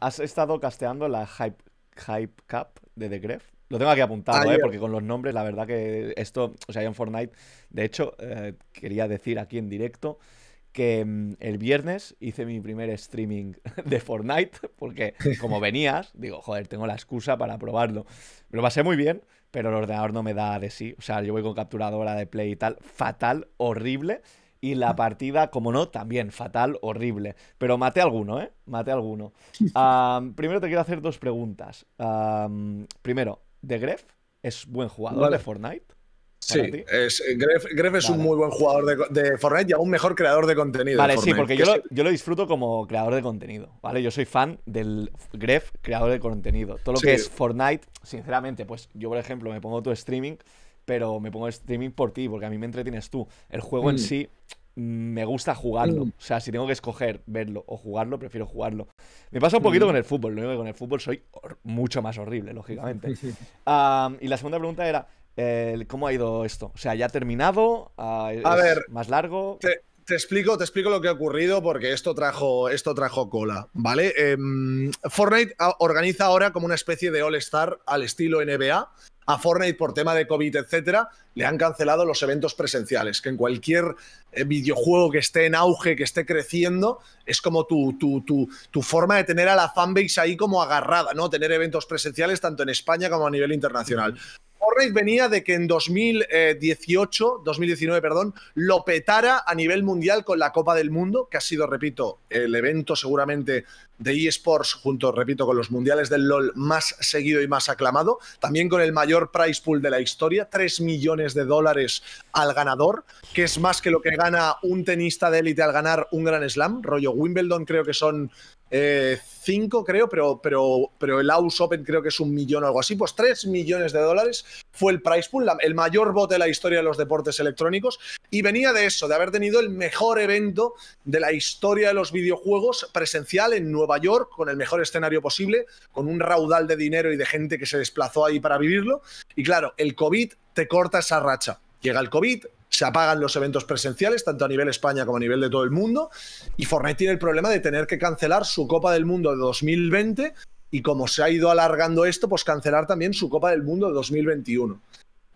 ¿Has estado casteando la Hype, hype Cup de The Gref? Lo tengo aquí apuntado, ¿eh? porque con los nombres, la verdad que esto, o sea, yo en Fortnite, de hecho, eh, quería decir aquí en directo que mm, el viernes hice mi primer streaming de Fortnite, porque como venías, digo, joder, tengo la excusa para probarlo. lo pasé muy bien, pero el ordenador no me da de sí. O sea, yo voy con capturadora de play y tal, fatal, horrible. Y la partida, como no, también fatal, horrible. Pero maté alguno, ¿eh? Maté alguno. primero te quiero hacer dos preguntas. primero, ¿De Gref es buen jugador de Fortnite? Sí, es, Gref, Gref, es un muy buen jugador de, de, Fortnite y aún mejor creador de contenido. Vale, sí, porque yo, lo, disfruto como creador de contenido, ¿vale? Yo soy fan del Gref, creador de contenido. Todo lo que es Fortnite, sinceramente, pues yo, por ejemplo, me pongo tu streaming pero me pongo streaming por ti, porque a mí me entretienes tú. El juego en mm. sí mm, me gusta jugarlo. Mm. O sea, si tengo que escoger verlo o jugarlo, prefiero jugarlo. Me pasa un poquito con el fútbol, lo único que con el fútbol soy mucho más horrible, lógicamente. y la segunda pregunta era, ¿cómo ha ido esto? O sea, ¿ya ha terminado? Ah, a ver, ¿Más largo? Te, explico, te explico lo que ha ocurrido porque esto trajo, esto trajo cola, ¿vale? Em, Fortnite organiza ahora como una especie de All-Star al estilo NBA a Fortnite por tema de COVID, etcétera, le han cancelado los eventos presenciales, que en cualquier eh, videojuego que esté en auge, que esté creciendo, es como tu, tu, tu, tu forma de tener a la fanbase ahí como agarrada, ¿no? Tener eventos presenciales tanto en España como a nivel internacional. Fortnite venía de que en 2018, 2019, perdón, lo petara a nivel mundial con la Copa del Mundo, que ha sido, repito, el evento seguramente de eSports, junto, repito, con los mundiales del LOL más seguido y más aclamado, también con el mayor prize pool de la historia, 3 millones de dólares al ganador, que es más que lo que gana un tenista de élite al ganar un Gran Slam, rollo Wimbledon creo que son 5 eh, creo, pero, pero, pero el Aus Open creo que es un millón o algo así, pues 3 millones de dólares fue el Price pool, el mayor bote de la historia de los deportes electrónicos, y venía de eso, de haber tenido el mejor evento de la historia de los videojuegos presencial en Nueva York, con el mejor escenario posible, con un raudal de dinero y de gente que se desplazó ahí para vivirlo. Y claro, el COVID te corta esa racha. Llega el COVID, se apagan los eventos presenciales, tanto a nivel España como a nivel de todo el mundo, y Fortnite tiene el problema de tener que cancelar su Copa del Mundo de 2020 y como se ha ido alargando esto, pues cancelar también su Copa del Mundo de 2021.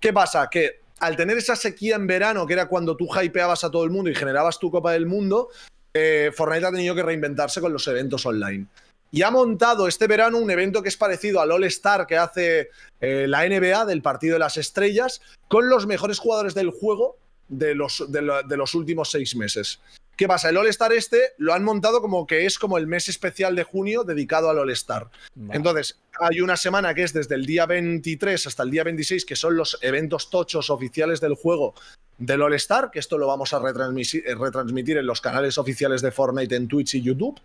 ¿Qué pasa? Que al tener esa sequía en verano, que era cuando tú hypeabas a todo el mundo y generabas tu Copa del Mundo, eh, Fortnite ha tenido que reinventarse con los eventos online. Y ha montado este verano un evento que es parecido al All-Star que hace eh, la NBA del Partido de las Estrellas, con los mejores jugadores del juego de los últimos seis meses. ¿Qué pasa? El All-Star este lo han montado como que es como el mes especial de junio dedicado al All-Star. Entonces, hay una semana que es desde el día 23 hasta el día 26, que son los eventos tochos oficiales del juego del All-Star, que esto lo vamos a eh, retransmitir en los canales oficiales de Fortnite en Twitch y YouTube.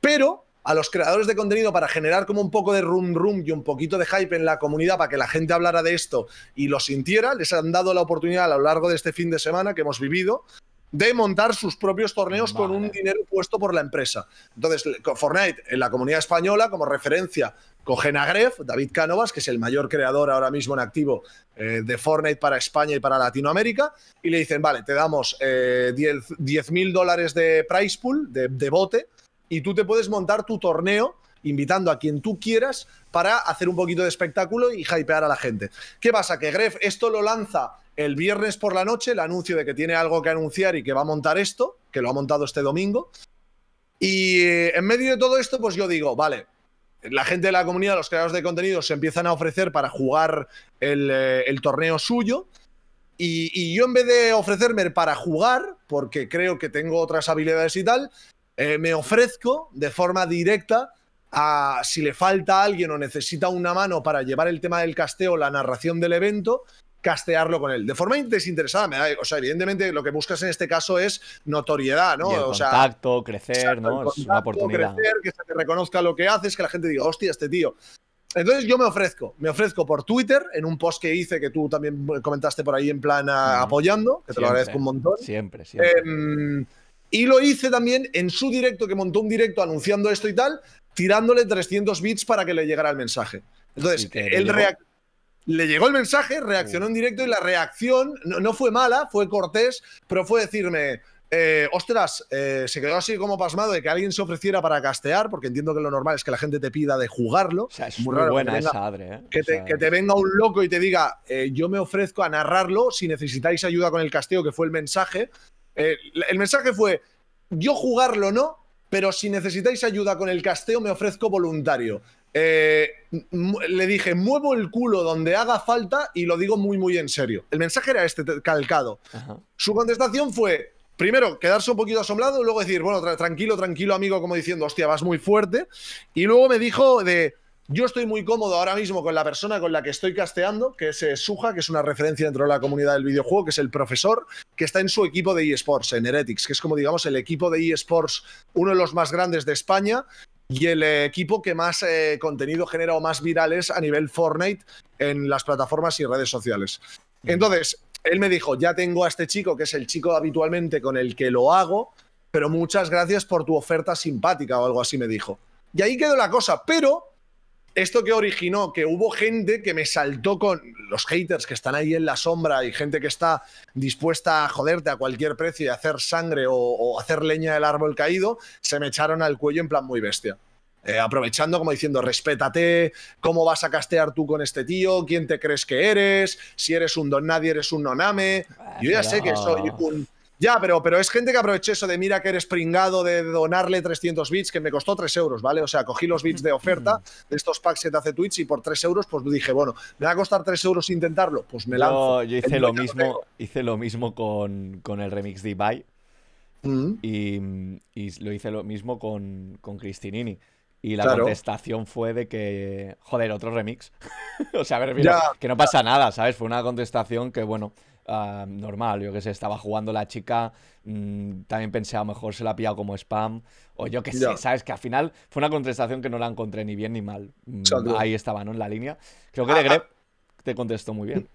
Pero a los creadores de contenido para generar como un poco de rum rum y un poquito de hype en la comunidad para que la gente hablara de esto y lo sintiera, les han dado la oportunidad a lo largo de este fin de semana que hemos vivido de montar sus propios torneos con un dinero puesto por la empresa. Entonces, Fortnite en la comunidad española, como referencia, cogen a Gref, David Cánovas, que es el mayor creador ahora mismo en activo eh, de Fortnite para España y para Latinoamérica, y le dicen, vale, te damos eh, mil dólares de price pool, de bote, y tú te puedes montar tu torneo invitando a quien tú quieras para hacer un poquito de espectáculo y hypear a la gente. ¿Qué pasa? Que Gref esto lo lanza el viernes por la noche, el anuncio de que tiene algo que anunciar y que va a montar esto, que lo ha montado este domingo. Y eh, en medio de todo esto, pues yo digo, vale, la gente de la comunidad, los creadores de contenido, se empiezan a ofrecer para jugar el, eh, torneo suyo. Y, yo en vez de ofrecerme para jugar, porque creo que tengo otras habilidades y tal, eh, me ofrezco de forma directa a si le falta a alguien o necesita una mano para llevar el tema del casteo, la narración del evento, castearlo con él. De forma desinteresada, evidentemente lo que buscas en este caso es notoriedad, ¿no? contacto, crecer, ¿no? una oportunidad. Crecer, que se te reconozca lo que haces, que la gente diga, hostia, este tío. Entonces yo me ofrezco, me ofrezco por Twitter, en un post que hice que tú también comentaste por ahí en plan apoyando, que te lo agradezco un montón. Siempre, siempre. Em, y lo hice también en su directo, que montó un directo anunciando esto y tal, tirándole 300 bits para que le llegara el mensaje. Entonces, le llegó el mensaje, reaccionó en directo y la reacción no, fue mala, fue cortés, pero fue decirme, eh, ostras, eh, se quedó así como pasmado de que alguien se ofreciera para castear, porque entiendo que lo normal es que la gente te pida de jugarlo. O sea, es muy, buena esa adre, ¿eh? que, que, te, venga un loco y te diga, yo me ofrezco a narrarlo si necesitáis ayuda con el casteo, que fue el mensaje. Eh, el mensaje fue, yo jugarlo no, pero si necesitáis ayuda con el casteo me ofrezco voluntario. Eh, le dije, muevo el culo donde haga falta y lo digo muy, muy en serio. El mensaje era este calcado. Su contestación fue, primero, quedarse un poquito asombrado, luego decir, bueno, tranquilo, tranquilo, amigo, como diciendo, hostia, vas muy fuerte. Y luego me dijo de, yo estoy muy cómodo ahora mismo con la persona con la que estoy casteando, que es eh, Suja, que es una referencia dentro de la comunidad del videojuego, que es el profesor, que está en su equipo de eSports, en Heretics, que es como digamos el equipo de eSports, uno de los más grandes de España, y el eh, equipo que más eh, contenido genera o más virales a nivel Fortnite en las plataformas y redes sociales. Entonces, él me dijo, ya tengo a este chico, que es el chico habitualmente con el que lo hago, pero muchas gracias por tu oferta simpática o algo así me dijo. Y ahí quedó la cosa, pero esto que originó que hubo gente que me saltó con los haters que están ahí en la sombra y gente que está dispuesta a joderte a cualquier precio y hacer sangre o, hacer leña del árbol caído, se me echaron al cuello en plan muy bestia. Eh, aprovechando como diciendo, respétate, cómo vas a castear tú con este tío, quién te crees que eres, si eres un don nadie, eres un noname. Yo ya sé que soy un ya, pero, pero es gente que aprovechó eso de mira que eres pringado de donarle 300 bits, que me costó 3 euros, ¿vale? O sea, cogí los bits de oferta de estos packs que te hace Twitch y por 3 euros, pues dije, bueno, ¿me va a costar 3 euros intentarlo? Pues me lanzo. Yo, yo hice, lo mismo, hice lo mismo con, el remix de Ibai y, lo hice lo mismo con, Cristinini. Y la contestación fue de que, joder, otro remix. o sea, a ver, mira, que no pasa nada, ¿sabes? Fue una contestación que, bueno, Ah, normal, yo que sé, estaba jugando la chica, mm, también pensé mejor se la ha pillado como spam, o yo que sé, ¿sabes? Que al final fue una contestación que no la encontré ni bien ni mal. Mm, ahí estaba, ¿no? En la línea. Creo que de ah, Greb ah. te contestó muy bien.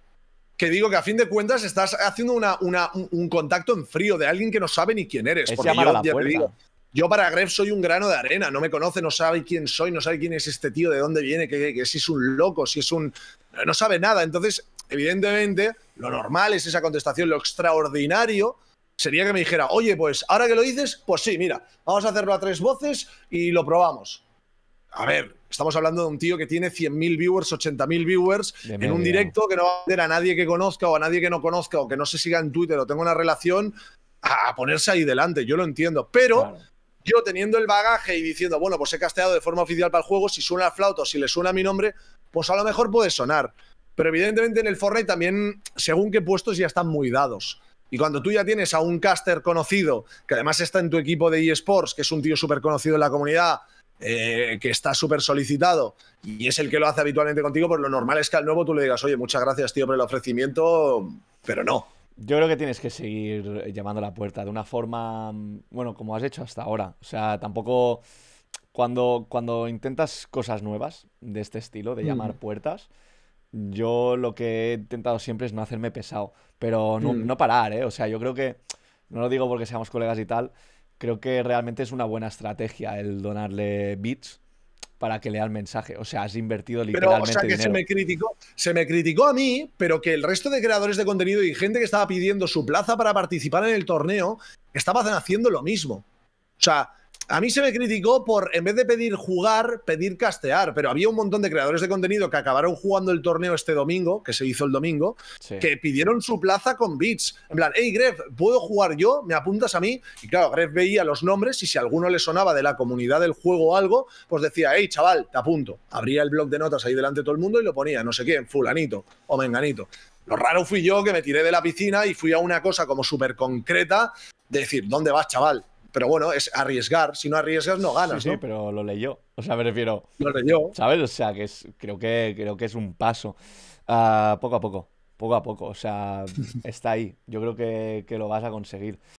Que digo que a fin de cuentas estás haciendo una, un, contacto en frío de alguien que no sabe ni quién eres. porque yo, yo para Gref soy un grano de arena, no me conoce, no sabe quién soy, no sabe quién es este tío, de dónde viene, que si es un loco, si es un... No sabe nada. Entonces, evidentemente, lo normal es esa contestación, lo extraordinario sería que me dijera, oye, pues ahora que lo dices, pues sí, mira, vamos a hacerlo a tres voces y lo probamos. A ver, estamos hablando de un tío que tiene 100.000 viewers, 80.000 viewers en un directo que no va a tener a nadie que conozca o a nadie que no conozca o que no se siga en Twitter o tenga una relación a, ponerse ahí delante. Yo lo entiendo, pero yo teniendo el bagaje y diciendo, bueno, pues he casteado de forma oficial para el juego, si suena el flauto, si le suena mi nombre, pues a lo mejor puede sonar. Pero evidentemente en el Fortnite también, según qué puestos ya están muy dados. Y cuando tú ya tienes a un caster conocido, que además está en tu equipo de eSports, que es un tío súper conocido en la comunidad, eh, que está súper solicitado y es el que lo hace habitualmente contigo, pues lo normal es que al nuevo tú le digas, oye, muchas gracias, tío, por el ofrecimiento, pero no. Yo creo que tienes que seguir llamando a la puerta de una forma, mm, bueno, como has hecho hasta ahora. O sea, tampoco cuando, cuando intentas cosas nuevas de este estilo, de mm. llamar puertas, yo lo que he intentado siempre es no hacerme pesado, pero mm. no, parar, ¿eh? O sea, yo creo que, no lo digo porque seamos colegas y tal, creo que realmente es una buena estrategia el donarle bits para que lea el mensaje. O sea, has invertido literalmente. Pero, o sea, que Se, me criticó, se me criticó a mí, pero que el resto de creadores de contenido y gente que estaba pidiendo su plaza para participar en el torneo estaban haciendo lo mismo. O sea, a mí se me criticó por, en vez de pedir jugar, pedir castear, pero había un montón de creadores de contenido que acabaron jugando el torneo este domingo, que se hizo el domingo, que pidieron su plaza con bits. En plan, hey Gref, ¿puedo jugar yo? ¿Me apuntas a mí? Y claro, Gref veía los nombres y si alguno le sonaba de la comunidad del juego o algo, pues decía, hey chaval, te apunto. Abría el blog de notas ahí delante de todo el mundo y lo ponía, no sé quién, fulanito o menganito. Lo raro fui yo que me tiré de la piscina y fui a una cosa como súper concreta de decir, ¿dónde vas, chaval? Pero bueno, es arriesgar. Si no arriesgas, no ganas. Sí, pero lo leyó. O sea, me refiero. Lo leyó. ¿Sabes? O sea, que es, creo, que, creo que es un paso. Ah, poco a poco. Poco a poco. O sea, está ahí. Yo creo que, que lo vas a conseguir.